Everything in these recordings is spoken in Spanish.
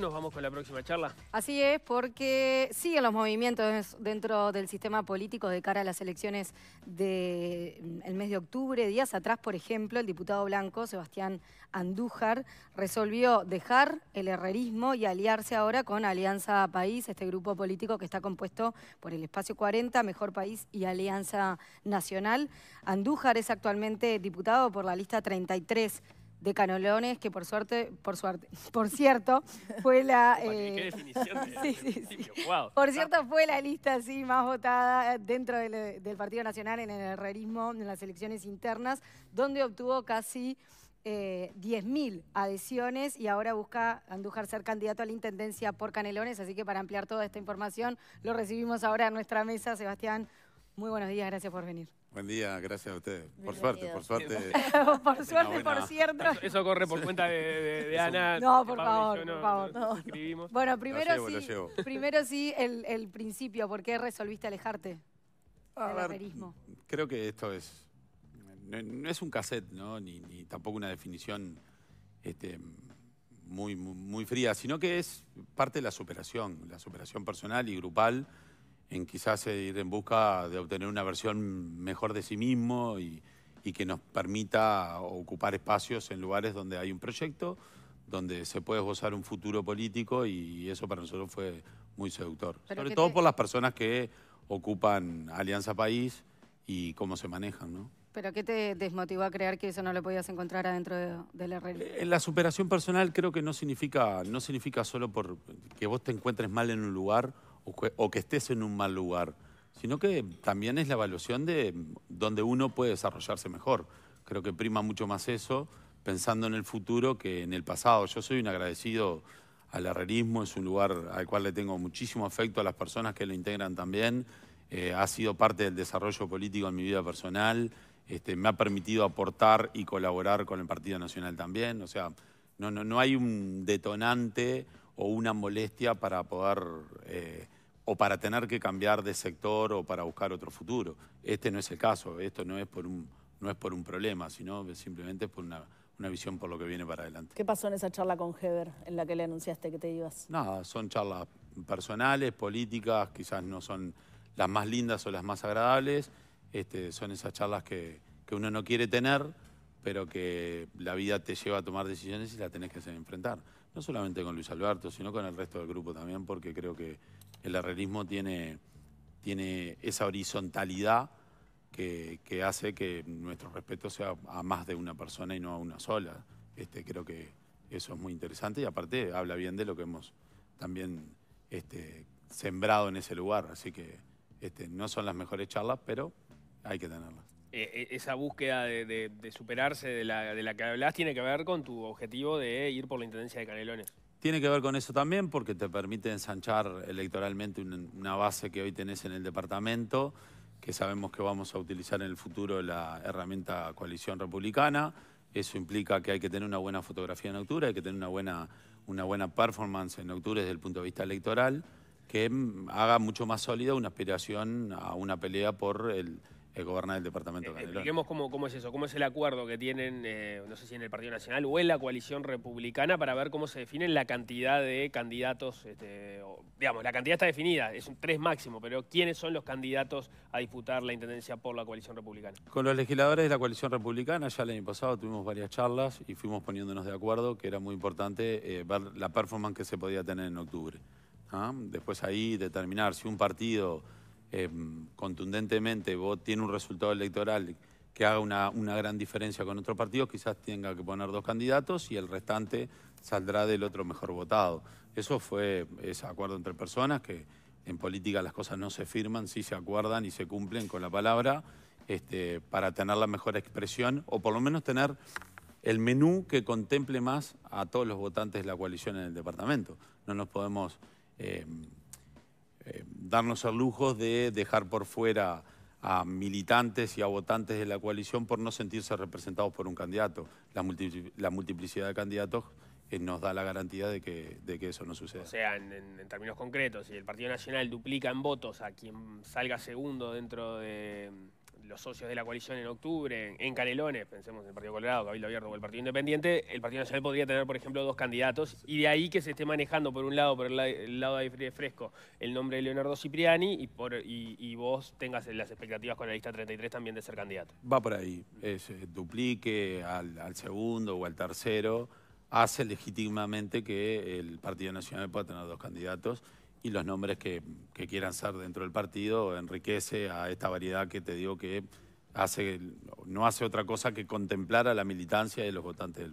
nos vamos con la próxima charla. Así es, porque siguen los movimientos dentro del sistema político de cara a las elecciones del mm, mes de octubre. Días atrás, por ejemplo, el diputado blanco Sebastián Andújar resolvió dejar el herrerismo y aliarse ahora con Alianza País, este grupo político que está compuesto por el Espacio 40, Mejor País y Alianza Nacional. Andújar es actualmente diputado por la lista 33 de Canolones, que por suerte, por suerte, por cierto, fue la. Por cierto, fue la lista así más votada dentro del, Partido Nacional en el herrerismo, en las elecciones internas, donde obtuvo casi 10.000 eh, adhesiones y ahora busca Andujar ser candidato a la intendencia por Canelones. Así que para ampliar toda esta información, lo recibimos ahora en nuestra mesa. Sebastián, muy buenos días, gracias por venir. Buen día, gracias a ustedes. Por suerte, por suerte. por suerte, por cierto. Eso, corre por cuenta de, Ana. No, por favor, por favor. Bueno, primero sí, primero sí el, principio. ¿Por qué resolviste alejarte del aperismo? Creo que esto es... No, es un cassette, ¿no? Ni, tampoco una definición este, muy, muy fría, sino que es parte de la superación, la superación personal y grupal en quizás ir en busca de obtener una versión mejor de sí mismo y, que nos permita ocupar espacios en lugares donde hay un proyecto, donde se puede gozar un futuro político y eso para nosotros fue muy seductor. Sobre todo por las personas que ocupan Alianza País y cómo se manejan, ¿no? ¿Pero qué te desmotivó a creer que eso no lo podías encontrar adentro de, de la eh, La superación personal creo que no significa, no significa solo por que vos te encuentres mal en un lugar o que, estés en un mal lugar, sino que también es la evaluación de donde uno puede desarrollarse mejor. Creo que prima mucho más eso pensando en el futuro que en el pasado. Yo soy un agradecido al herrerismo, es un lugar al cual le tengo muchísimo afecto a las personas que lo integran también. Eh, ha sido parte del desarrollo político en mi vida personal, este, me ha permitido aportar y colaborar con el Partido Nacional también. O sea, no, no, no hay un detonante o una molestia para poder eh, o para tener que cambiar de sector o para buscar otro futuro. Este no es el caso, esto no es por un, no es por un problema, sino simplemente por una, una visión por lo que viene para adelante. ¿Qué pasó en esa charla con Heber en la que le anunciaste que te ibas? Nada, son charlas personales, políticas, quizás no son las más lindas o las más agradables, este, son esas charlas que, que uno no quiere tener, pero que la vida te lleva a tomar decisiones y la tenés que enfrentar no solamente con Luis Alberto, sino con el resto del grupo también, porque creo que el realismo tiene, tiene esa horizontalidad que, hace que nuestro respeto sea a más de una persona y no a una sola. Este, creo que eso es muy interesante y aparte habla bien de lo que hemos también este, sembrado en ese lugar. Así que este, no son las mejores charlas, pero hay que tenerlas. Eh, eh, esa búsqueda de, superarse de la, que hablas tiene que ver con tu objetivo de ir por la Intendencia de Canelones. Tiene que ver con eso también porque te permite ensanchar electoralmente una base que hoy tenés en el departamento, que sabemos que vamos a utilizar en el futuro la herramienta coalición republicana. Eso implica que hay que tener una buena fotografía en octubre, hay que tener una buena, una buena performance en octubre desde el punto de vista electoral, que mm, haga mucho más sólida una aspiración a una pelea por el, gobernar el departamento de eh, Canelones. Expliquemos cómo, es eso, cómo es el acuerdo que tienen, eh, no sé si en el Partido Nacional o en la coalición republicana, para ver cómo se define la cantidad de candidatos, este, digamos, la cantidad está definida, es un tres máximo, pero ¿quiénes son los candidatos a disputar la intendencia por la coalición republicana? Con los legisladores de la coalición republicana, ya el año pasado tuvimos varias charlas y fuimos poniéndonos de acuerdo que era muy importante eh, ver la performance que se podía tener en octubre. ¿ah? Después ahí determinar si un partido Em, contundentemente vos tiene un resultado electoral que haga una, una, gran diferencia con otro partido, quizás tenga que poner dos candidatos y el restante saldrá del otro mejor votado. Eso fue ese acuerdo entre personas, que en política las cosas no se firman, sí se acuerdan y se cumplen con la palabra este, para tener la mejor expresión o por lo menos tener el menú que contemple más a todos los votantes de la coalición en el departamento. No nos podemos... Em, eh, darnos el lujo de dejar por fuera a militantes y a votantes de la coalición por no sentirse representados por un candidato. La, multiplicidad de candidatos eh, nos da la garantía de que, de que eso no suceda. O sea, en, términos concretos, si el Partido Nacional duplica en votos a quien salga segundo dentro de los socios de la coalición en octubre, en, Canelones, pensemos en el Partido Colorado, Cabildo Abierto o el Partido Independiente, el Partido Nacional podría tener, por ejemplo, dos candidatos, y de ahí que se esté manejando por un lado, por el, lado de Fresco, el nombre de Leonardo Cipriani, y, por, vos tengas las expectativas con la lista 33 también de ser candidato. Va por ahí, se eh, duplique al, al segundo o al tercero, hace legítimamente que el Partido Nacional pueda tener dos candidatos, y los nombres que, quieran ser dentro del partido enriquece a esta variedad que te digo que hace, no hace otra cosa que contemplar a la militancia de los votantes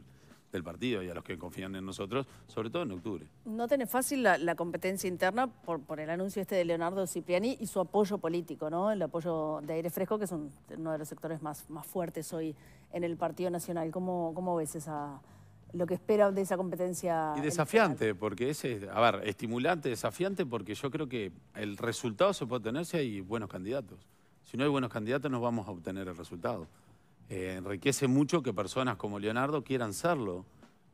del, partido y a los que confían en nosotros, sobre todo en octubre. No tiene fácil la, competencia interna por, el anuncio este de Leonardo Cipriani y su apoyo político, ¿no? El apoyo de aire fresco, que es uno de los sectores más, más fuertes hoy en el Partido Nacional. cómo ves esa, lo que espera de esa competencia. Y desafiante, porque ese, a ver, estimulante, desafiante, porque yo creo que el resultado se puede obtener si hay buenos candidatos. Si no hay buenos candidatos, no vamos a obtener el resultado. Eh, enriquece mucho que personas como Leonardo quieran serlo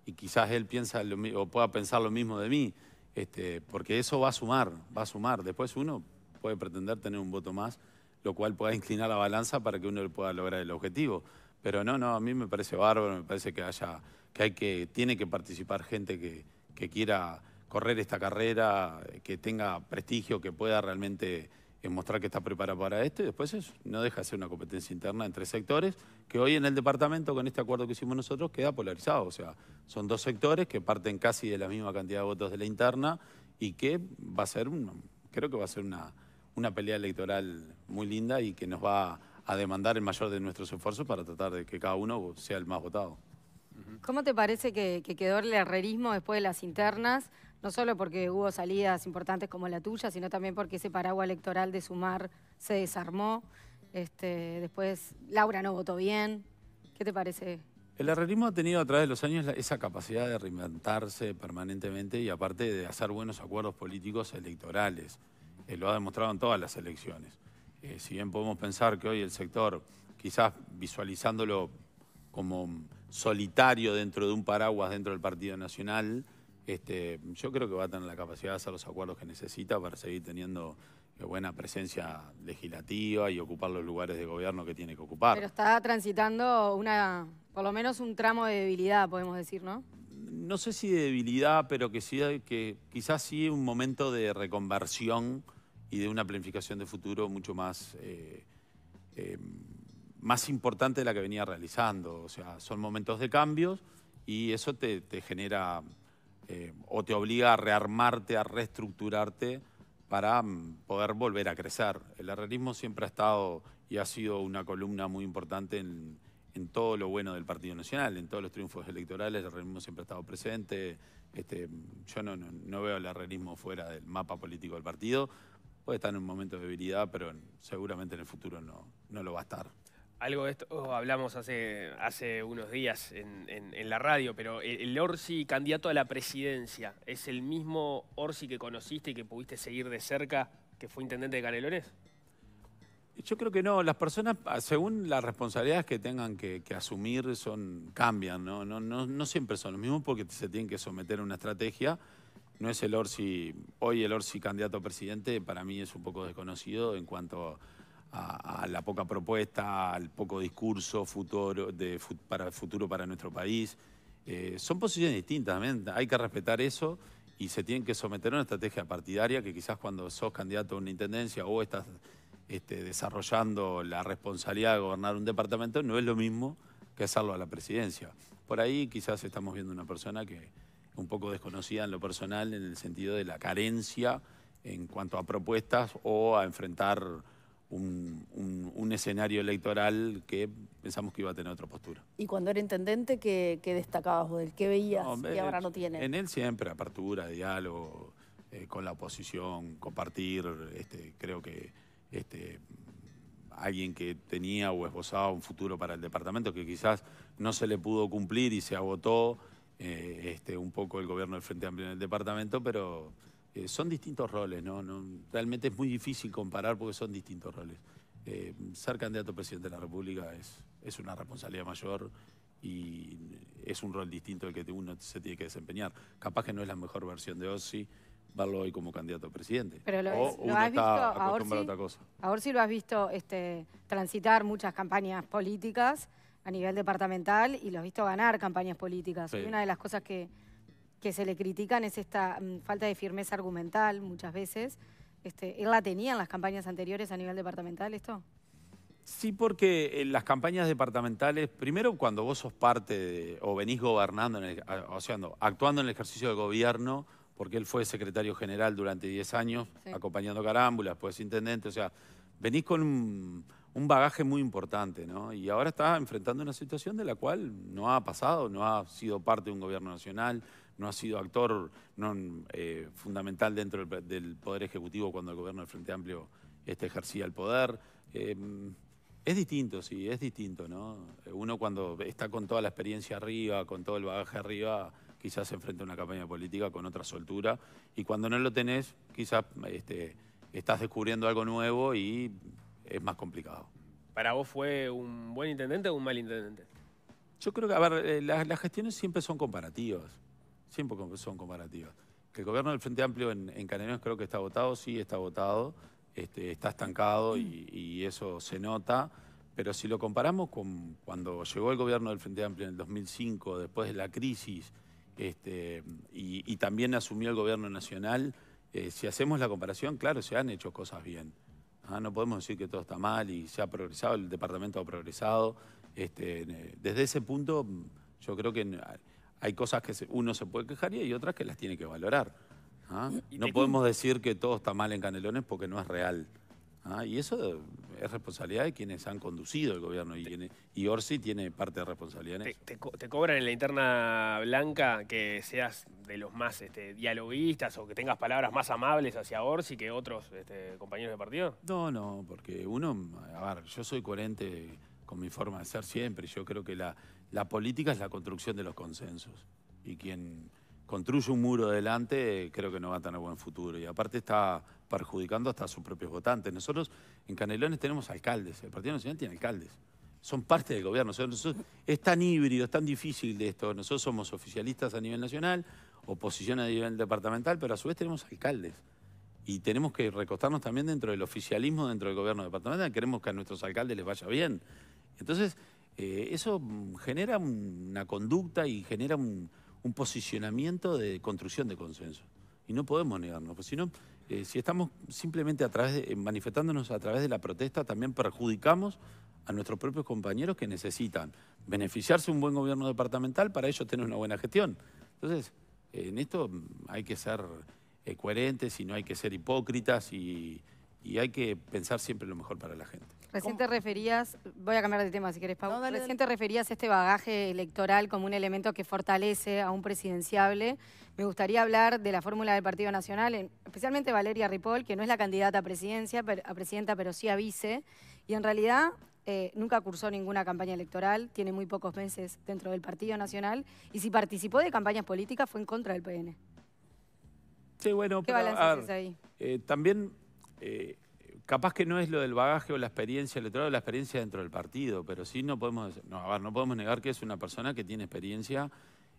y quizás él piensa lo, o pueda pensar lo mismo de mí, este, porque eso va a sumar, va a sumar. Después uno puede pretender tener un voto más, lo cual pueda inclinar la balanza para que uno pueda lograr el objetivo. Pero no, no, a mí me parece bárbaro, me parece que haya que, tiene que participar gente que, quiera correr esta carrera, que tenga prestigio, que pueda realmente eh, mostrar que está preparada para esto y después no deja de ser una competencia interna entre sectores que hoy en el departamento con este acuerdo que hicimos nosotros queda polarizado, o sea, son dos sectores que parten casi de la misma cantidad de votos de la interna y que va a ser, creo que va a ser una, una pelea electoral muy linda y que nos va a demandar el mayor de nuestros esfuerzos para tratar de que cada uno sea el más votado. ¿Cómo te parece que, quedó el herrerismo después de las internas? No solo porque hubo salidas importantes como la tuya, sino también porque ese paraguas electoral de sumar se desarmó. Este, después Laura no votó bien. ¿Qué te parece? El herrerismo ha tenido a través de los años esa capacidad de reinventarse permanentemente y aparte de hacer buenos acuerdos políticos electorales. Eh, lo ha demostrado en todas las elecciones. Eh, si bien podemos pensar que hoy el sector, quizás visualizándolo como solitario dentro de un paraguas dentro del Partido Nacional, este, yo creo que va a tener la capacidad de hacer los acuerdos que necesita para seguir teniendo eh, buena presencia legislativa y ocupar los lugares de gobierno que tiene que ocupar. Pero está transitando una, por lo menos un tramo de debilidad, podemos decir, ¿no? No sé si de debilidad, pero que sí, que quizás sí un momento de reconversión y de una planificación de futuro mucho más eh, eh, más importante de la que venía realizando. O sea, son momentos de cambios y eso te, genera eh, o te obliga a rearmarte, a reestructurarte para mm, poder volver a crecer. El herrerismo siempre ha estado y ha sido una columna muy importante en, todo lo bueno del Partido Nacional, en todos los triunfos electorales, el herrerismo siempre ha estado presente. Este, yo no, veo el herrerismo fuera del mapa político del partido. Puede estar en un momento de debilidad, pero seguramente en el futuro no lo va a estar algo de esto oh, hablamos hace, hace unos días en, la radio, pero el, Orsi candidato a la presidencia, ¿es el mismo Orsi que conociste y que pudiste seguir de cerca que fue intendente de Canelones? Yo creo que no, las personas, ah, según las responsabilidades que tengan que, asumir, son, cambian, ¿no? No, ¿no? no siempre son los mismos porque se tienen que someter a una estrategia. No es el Orsi, hoy el Orsi candidato a presidente para mí es un poco desconocido en cuanto a a, la poca propuesta, al poco discurso futuro para el futuro para nuestro país. Eh, son posiciones distintas, hay que respetar eso y se tiene que someter a una estrategia partidaria que quizás cuando sos candidato a una intendencia o estás este, desarrollando la responsabilidad de gobernar un departamento no es lo mismo que hacerlo a la presidencia. Por ahí quizás estamos viendo una persona que es un poco desconocida en lo personal en el sentido de la carencia en cuanto a propuestas o a enfrentar un, escenario electoral que pensamos que iba a tener otra postura. ¿Y cuando era intendente qué, destacabas o del qué veías que ahora no tiene? En él siempre apertura, diálogo eh, con la oposición, compartir, este, creo que este, alguien que tenía o esbozaba un futuro para el departamento que quizás no se le pudo cumplir y se agotó eh, este, un poco el gobierno del Frente Amplio en el departamento, pero eh, son distintos roles, ¿no? Realmente es muy difícil comparar porque son distintos roles. Eh, ser candidato a presidente de la República es, es una responsabilidad mayor y es un rol distinto el que uno se tiene que desempeñar. Capaz que no es la mejor versión de Ossi verlo hoy como candidato a presidente. Pero lo, has visto a lo has visto este, transitar muchas campañas políticas a nivel departamental y lo has visto ganar campañas políticas. una de las cosas que que se le critican es esta mm, falta de firmeza argumental muchas veces. Este, ¿Él la tenía en las campañas anteriores a nivel departamental esto? Sí, porque en las campañas departamentales, primero cuando vos sos parte o venís gobernando, en o sea, actuando en el ejercicio de gobierno, porque él fue secretario general durante 10 años, acompañando Carámbula, pues intendente, o sea, venís con un, un, bagaje muy importante, ¿no? Y ahora está enfrentando una situación de la cual no ha pasado, no ha sido parte de un gobierno nacional, no ha sido actor eh, fundamental dentro del, Poder Ejecutivo cuando el gobierno del Frente Amplio este, ejercía el poder. Em, es distinto, sí, es distinto, ¿no? Uno cuando está con toda la experiencia arriba, con todo el bagaje arriba, quizás se enfrenta a una campaña política con otra soltura. Y cuando no lo tenés, quizás este, estás descubriendo algo nuevo y es más complicado. ¿Para vos fue un buen intendente o un mal intendente? Yo creo que, a ver, eh, las gestiones siempre son comparativas siempre son comparativas. Que el gobierno del Frente Amplio en, en creo que está votado, sí, está votado, este, está estancado y, eso se nota. Pero si lo comparamos con cuando llegó el gobierno del Frente Amplio en el 2005, después de la crisis, este, y, también asumió el gobierno nacional, eh, si hacemos la comparación, claro, se han hecho cosas bien. Ah, no podemos decir que todo está mal y se ha progresado, el departamento ha progresado. Este, eh, desde ese punto, yo creo que hay cosas que uno se puede quejar y hay otras que las tiene que valorar. ¿ah? No podemos decir que todo está mal en Canelones porque no es real. ¿ah? Y eso es responsabilidad de quienes han conducido el gobierno y, Orsi tiene parte de responsabilidad en eso. Te, cobran en la interna blanca que seas de los más este, dialoguistas o que tengas palabras más amables hacia Orsi que otros este, compañeros de partido? No, no, porque uno, a ver, yo soy coherente con mi forma de ser siempre. Yo creo que la, la política es la construcción de los consensos. Y quien construye un muro adelante creo que no va a tener buen futuro. Y aparte está perjudicando hasta a sus propios votantes. Nosotros en Canelones tenemos alcaldes. El Partido Nacional tiene alcaldes. Son parte del gobierno. es tan híbrido, es tan difícil de esto. Nosotros somos oficialistas a nivel nacional, oposición a nivel departamental, pero a su vez tenemos alcaldes. Y tenemos que recostarnos también dentro del oficialismo, dentro del gobierno departamental. Queremos que a nuestros alcaldes les vaya bien. Entonces, eh, eso mm, genera una conducta y genera un, posicionamiento de construcción de consenso. Y no podemos negarnos, porque si no, eh, si estamos simplemente a través eh, manifestándonos a través de la protesta, también perjudicamos a nuestros propios compañeros que necesitan beneficiarse un buen gobierno departamental para ellos tener una buena gestión. Entonces, en esto mm, hay que ser coherentes y no hay que ser hipócritas y hay que pensar siempre lo mejor para la gente. Recién referías, voy a cambiar de tema si quieres. Pablo. No, referías este bagaje electoral como un elemento que fortalece a un presidenciable. Me gustaría hablar de la fórmula del Partido Nacional, especialmente Valeria Ripoll, que no es la candidata a, presidencia, a presidenta, pero sí a vice. Y en realidad eh, nunca cursó ninguna campaña electoral, tiene muy pocos meses dentro del Partido Nacional. Y si participó de campañas políticas fue en contra del PN. Sí, bueno, ¿Qué balance ahí? Eh, también... Eh, capaz que no es lo del bagaje o la experiencia electoral, la experiencia dentro del partido, pero sí no podemos, no, podemos negar que es una persona que tiene experiencia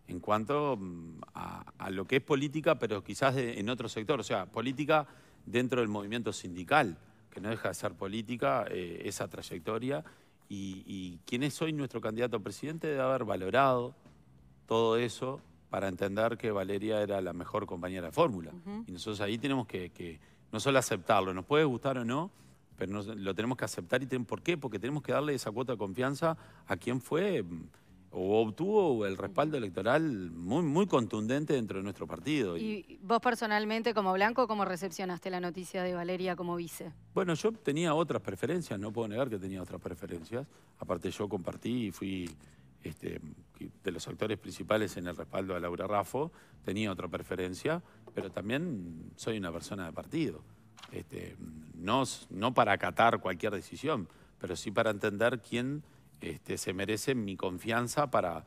en cuanto mm, a, lo que es política, pero quizás en otro sector, o sea, política dentro del movimiento sindical, que no deja de ser política eh, esa trayectoria, y, quién es hoy nuestro candidato a presidente debe haber valorado todo eso para entender que Valeria era la mejor compañera de fórmula. Y nosotros ahí tenemos que no solo aceptarlo, nos puede gustar o no, pero lo tenemos que aceptar y ¿por qué? Porque tenemos que darle esa cuota de confianza a quien fue mm, o obtuvo el respaldo electoral muy, muy contundente dentro de nuestro partido. ¿Y vos personalmente como Blanco, cómo recepcionaste la noticia de Valeria como vice? Bueno, yo tenía otras preferencias, no puedo negar que tenía otras preferencias. Aparte yo compartí y fui este, de los actores principales en el respaldo a Laura Raffo, tenía otra preferencia, pero también soy una persona de partido. Este, no, para acatar cualquier decisión, pero sí para entender quién este, se merece mi confianza para,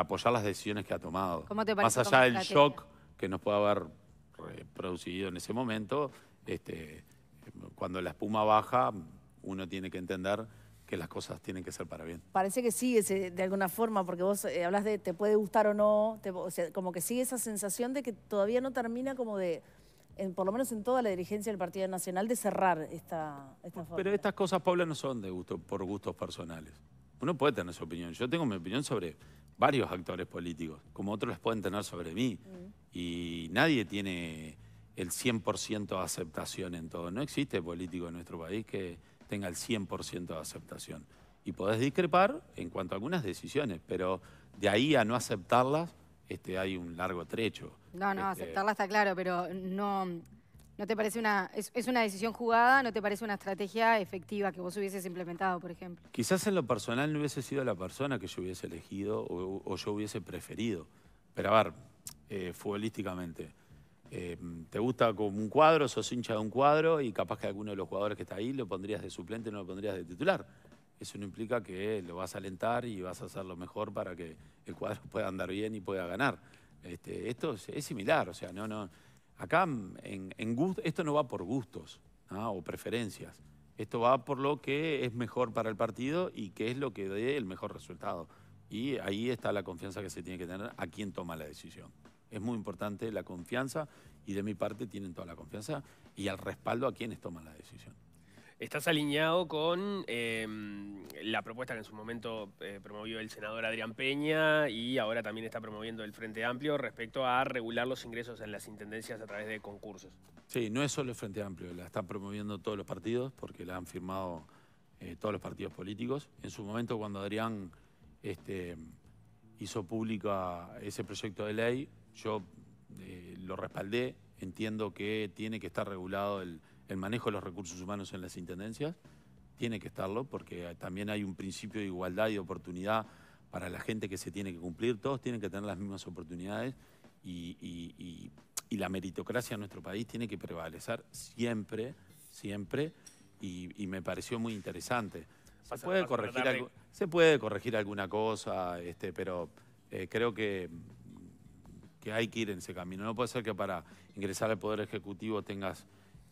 apoyar las decisiones que ha tomado. Más allá del shock que nos puede haber producido en ese momento, cuando la espuma baja, uno tiene que entender que las cosas tienen que ser para bien. Parece que sí, de alguna forma, porque vos eh, hablas de te puede gustar o no, como que sigue esa sensación de que todavía no termina como de, por lo menos en toda la dirigencia del Partido Nacional, de cerrar esta, forma. Pero estas cosas, Paula, no son de gusto, por gustos personales. Uno puede tener su opinión. Yo tengo mi opinión sobre varios actores políticos, como otros las pueden tener sobre mí. Mm. Y nadie tiene el 100% de aceptación en todo. No existe político en nuestro país que tenga el 100% de aceptación. Y podés discrepar en cuanto a algunas decisiones, pero de ahí a no aceptarlas este, hay un largo trecho. No, no, este, aceptarlas está claro, pero no, no te parece una... Es, una decisión jugada, no te parece una estrategia efectiva que vos hubieses implementado, por ejemplo. Quizás en lo personal no hubiese sido la persona que yo hubiese elegido o, yo hubiese preferido. Pero a ver, eh, futbolísticamente, Em, te gusta como un cuadro, sos hincha de un cuadro y capaz que alguno de los jugadores que está ahí lo pondrías de suplente, no lo pondrías de titular. Eso no implica que lo vas a alentar y vas a hacer lo mejor para que el cuadro pueda andar bien y pueda ganar. Este, esto es, similar, o sea, no, no. Acá mm, en, esto no va por gustos o preferencias. Esto va por lo que es mejor para el partido y que es lo que dé el mejor resultado. Y ahí está la confianza que se tiene que tener a quien toma la decisión. Es muy importante la confianza y de mi parte tienen toda la confianza y al respaldo a quienes toman la decisión. Estás alineado con em, la propuesta que en su momento eh, promovió el senador Adrián Peña y ahora también está promoviendo el Frente Amplio respecto a regular los ingresos en las intendencias a través de concursos. Sí, no es solo el Frente Amplio, la están promoviendo todos los partidos porque la han firmado eh, todos los partidos políticos. En su momento cuando Adrián este, hizo pública ese proyecto de ley, yo eh, lo respaldé, entiendo que tiene que estar regulado el, manejo de los recursos humanos en las intendencias, tiene que estarlo porque también hay un principio de igualdad y oportunidad para la gente que se tiene que cumplir, todos tienen que tener las mismas oportunidades y, la meritocracia en nuestro país tiene que prevalecer siempre, siempre, y, me pareció muy interesante. Se puede, corregir, se puede corregir alguna cosa, este, pero eh, creo que que hay que ir en ese camino. No puede ser que para ingresar al Poder Ejecutivo tengas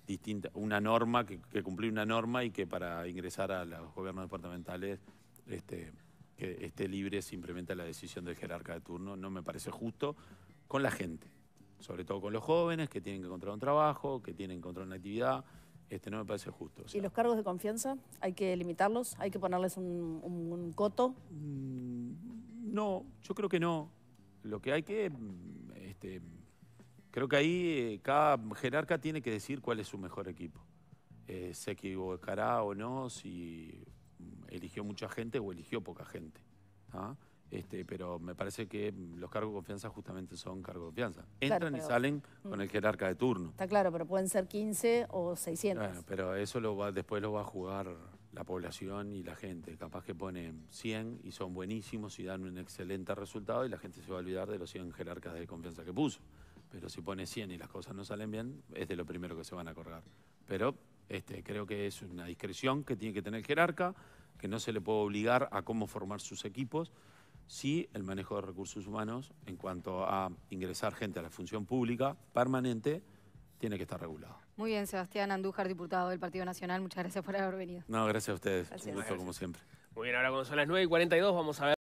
distinta, una norma, que, cumplir una norma y que para ingresar a los gobiernos departamentales este, que esté libre simplemente la decisión del jerarca de turno. No me parece justo con la gente, sobre todo con los jóvenes que tienen que encontrar un trabajo, que tienen que encontrar una actividad. Este no me parece justo. ¿Y los cargos de confianza? ¿Hay que limitarlos? ¿Hay que ponerles un coto? Mm, no, yo creo que no. Lo que hay que este, creo que ahí eh, cada jerarca tiene que decir cuál es su mejor equipo. Eh, se equivocará o no si eligió mucha gente o eligió poca gente. ¿ah? Este, pero me parece que los cargos de confianza justamente son cargos de confianza. Entran y salen con mm. el jerarca de turno. Está claro, pero pueden ser 15 o 600. pero eso lo va, después lo va a jugar la población y la gente. Capaz que ponen 100 y son buenísimos y dan un excelente resultado y la gente se va a olvidar de los 100 jerarcas de confianza que puso. Pero si pone 100 y las cosas no salen bien, es de lo primero que se van a correr Pero este, creo que es una discreción que tiene que tener el jerarca, que no se le puede obligar a cómo formar sus equipos. Sí, el manejo de recursos humanos en cuanto a ingresar gente a la función pública permanente tiene que estar regulado. Muy bien, Sebastián Andújar, diputado del Partido Nacional. Muchas gracias por haber venido. No, gracias a ustedes. Un gusto, como siempre. Muy bien, ahora cuando son las 9 y 42 vamos a ver...